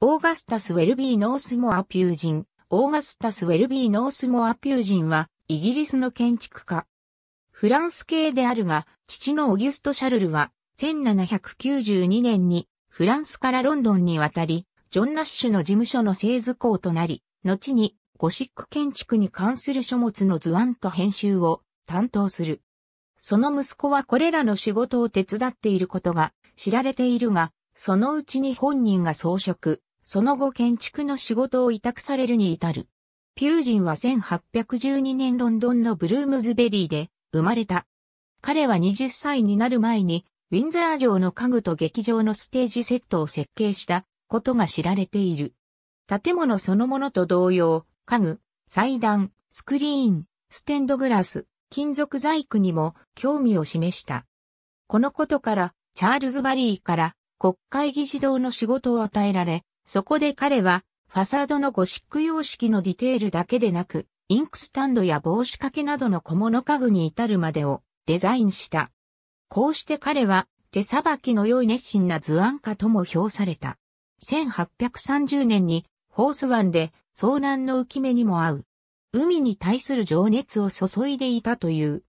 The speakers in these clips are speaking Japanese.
オーガスタス・ウェルビー・ノースモア・ピュージン。オーガスタス・ウェルビー・ノースモア・ピュージンは、イギリスの建築家。フランス系であるが、父のオギュスト・シャルルは、1792年に、フランスからロンドンに渡り、ジョン・ナッシュの事務所の製図工となり、後に、ゴシック建築に関する書物の図案と編集を担当する。その息子はこれらの仕事を手伝っていることが知られているが、そのうちに本人が装飾、その後建築の仕事を委託されるに至る。ピュージンは1812年ロンドンのブルームズベリーで生まれた。彼は20歳になる前にウィンザー城の家具と劇場のステージセットを設計したことが知られている。建物そのものと同様、家具、祭壇、スクリーン、ステンドグラス、金属細工にも興味を示した。このことから、チャールズ・バリーから国会議事堂の仕事を与えられ、そこで彼は、ファサードのゴシック様式のディテールだけでなく、インクスタンドや帽子掛けなどの小物家具に至るまでをデザインした。こうして彼は手さばきの良い熱心な図案家とも評された。1830年にホース湾で遭難の浮き目にも合う。海に対する情熱を注いでいたという。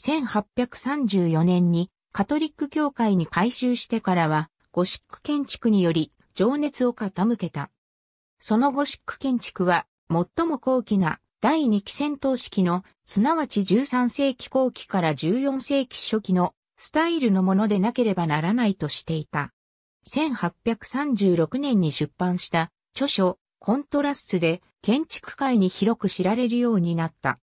1834年にカトリック教会に改修してからはゴシック建築により情熱を傾けた。その後シック建築は、最も高貴な第2期戦闘式の、すなわち13世紀後期から14世紀初期のスタイルのものでなければならないとしていた。1836年に出版した著書コントラストで建築界に広く知られるようになった。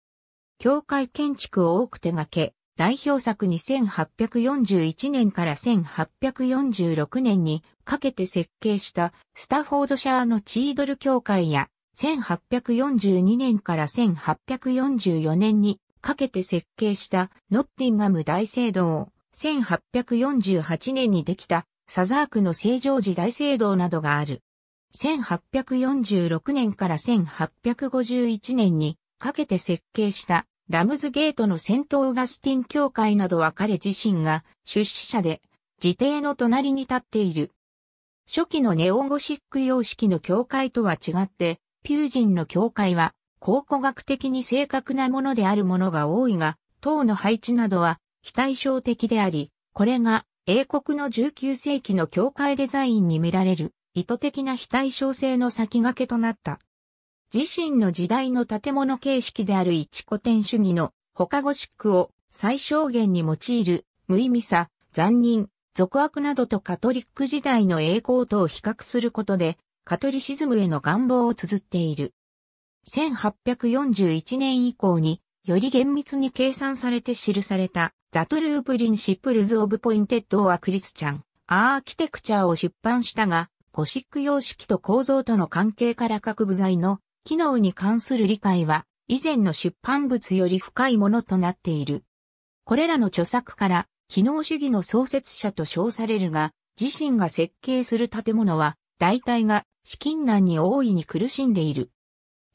教会建築を多く手掛け、代表作に1841年から1846年にかけて設計したスタフォードシャーのチードル教会や1842年から1844年にかけて設計したノッティンガム大聖堂、1848年にできたサザークの聖常時大聖堂などがある。1846年から1851年にかけて設計したラムズゲートの戦闘ガスティン教会などは彼自身が出資者で、自邸の隣に立っている。初期のネオゴシック様式の教会とは違って、ピュージンの教会は考古学的に正確なものであるものが多いが、塔の配置などは非対称的であり、これが英国の19世紀の教会デザインに見られる意図的な非対称性の先駆けとなった。自身の時代の建物形式である一古典主義の他ゴシックを最小限に用いる無意味さ、残忍、俗悪などとカトリック時代の栄光とを比較することでカトリシズムへの願望を綴っている。1841年以降により厳密に計算されて記されたザトループリンシップルズ・オブ・ポインテッド・ア・クリスチャン、アーキテクチャーを出版したが、ゴシック様式と構造との関係から各部材の機能に関する理解は以前の出版物より深いものとなっている。これらの著作から機能主義の創設者と称されるが、自身が設計する建物は大体が資金難に大いに苦しんでいる。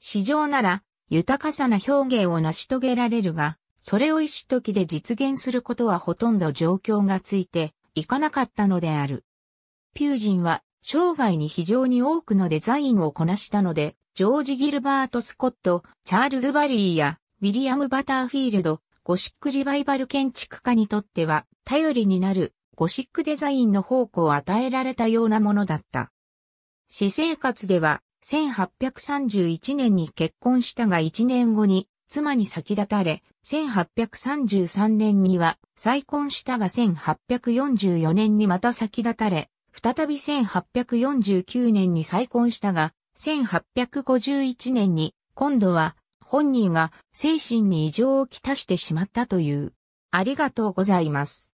市場なら豊かさな表現を成し遂げられるが、それを一時で実現することはほとんど状況がついていかなかったのである。ピュージンは生涯に非常に多くのデザインをこなしたので、ジョージ・ギルバート・スコット、チャールズ・バリーやウィリアム・バターフィールド、ゴシック・リバイバル建築家にとっては頼りになるゴシックデザインの方向を与えられたようなものだった。私生活では1831年に結婚したが1年後に妻に先立たれ、1833年には再婚したが1844年にまた先立たれ、再び1849年に再婚したが、1851年に、今度は本人が精神に異常をきたしてしまったという。ありがとうございます。